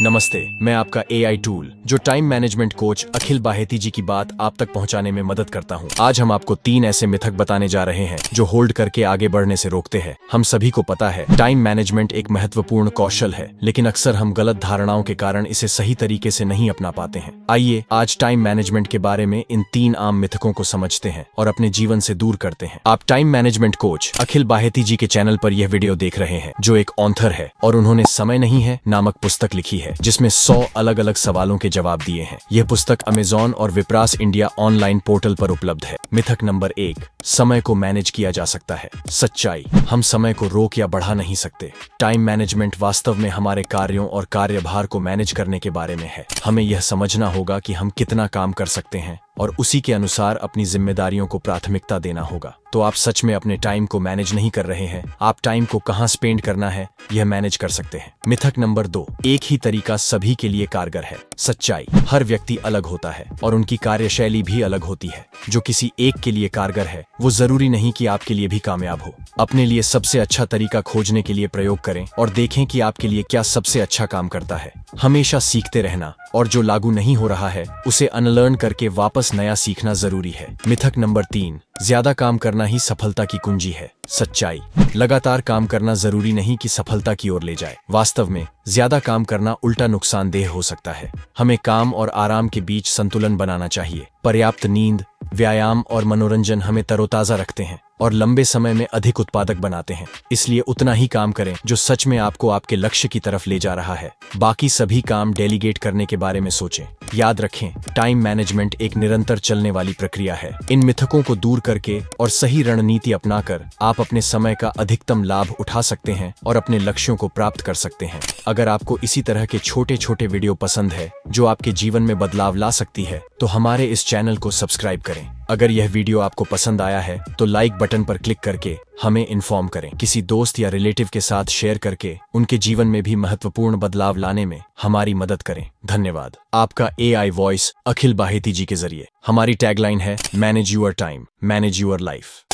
नमस्ते मैं आपका एआई टूल जो time management coach Akhil Baheti ji की बात आप तक पहुंचाने में मदद करता हूं। आज हम आपको तीन ऐसे मिथक बताने जा रहे हैं जो होल्ड करके आगे बढ़ने से रोकते हैं हम सभी को पता है टाइम मैनेजमेंट एक महत्वपूर्ण कौशल है लेकिन अक्सर हम गलत धारणाओं के कारण इसे सही तरीके ऐसी नहीं अपना पाते हैं आइए आज टाइम मैनेजमेंट के बारे में इन तीन आम मिथकों को समझते हैं और अपने जीवन ऐसी दूर करते हैं आप time management coach Akhil Baheti ji के चैनल आरोप यह वीडियो देख रहे हैं जो एक ऑन्थर है और उन्होंने समय नहीं है नामक पुस्तक लिखी लिखी है जिसमें 100 अलग अलग सवालों के जवाब दिए हैं यह पुस्तक अमेजोन और विप्रास इंडिया ऑनलाइन पोर्टल पर उपलब्ध है मिथक नंबर एक समय को मैनेज किया जा सकता है सच्चाई हम समय को रोक या बढ़ा नहीं सकते टाइम मैनेजमेंट वास्तव में हमारे कार्यों और कार्यभार को मैनेज करने के बारे में है हमें यह समझना होगा कि हम कितना काम कर सकते हैं और उसी के अनुसार अपनी जिम्मेदारियों को प्राथमिकता देना होगा तो आप सच में अपने टाइम को मैनेज नहीं कर रहे हैं आप टाइम को कहाँ स्पेंड करना है यह मैनेज कर सकते हैं मिथक नंबर दो एक ही तरीका सभी के लिए कारगर है सच्चाई हर व्यक्ति अलग होता है और उनकी कार्यशैली भी अलग होती है जो किसी एक के लिए कारगर है वो जरूरी नहीं कि आपके लिए भी कामयाब हो अपने लिए सबसे अच्छा तरीका खोजने के लिए प्रयोग करें और देखें कि आपके लिए क्या सबसे अच्छा काम करता है हमेशा सीखते रहना और जो लागू नहीं हो रहा है उसे अनलर्न करके वापस नया सीखना जरूरी है मिथक नंबर तीन ज्यादा काम करना ही सफलता की कुंजी है सच्चाई लगातार काम करना जरूरी नहीं कि सफलता की ओर ले जाए वास्तव में ज्यादा काम करना उल्टा नुकसानदेह हो सकता है हमें काम और आराम के बीच संतुलन बनाना चाहिए पर्याप्त नींद व्यायाम और मनोरंजन हमें तरोताज़ा रखते हैं और लंबे समय में अधिक उत्पादक बनाते हैं इसलिए उतना ही काम करें जो सच में आपको आपके लक्ष्य की तरफ ले जा रहा है बाकी सभी काम डेलीगेट करने के बारे में सोचें याद रखें टाइम मैनेजमेंट एक निरंतर चलने वाली प्रक्रिया है इन मिथकों को दूर करके और सही रणनीति अपनाकर आप अपने समय का अधिकतम लाभ उठा सकते हैं और अपने लक्ष्यों को प्राप्त कर सकते हैं अगर आपको इसी तरह के छोटे छोटे वीडियो पसंद है जो आपके जीवन में बदलाव ला सकती है तो हमारे इस चैनल को सब्सक्राइब करें अगर यह वीडियो आपको पसंद आया है तो लाइक बटन पर क्लिक करके हमें इन्फॉर्म करें किसी दोस्त या रिलेटिव के साथ शेयर करके उनके जीवन में भी महत्वपूर्ण बदलाव लाने में हमारी मदद करें धन्यवाद आपका आई वॉइस अखिल बाहेती जी के जरिए हमारी टैगलाइन है manage your time manage your life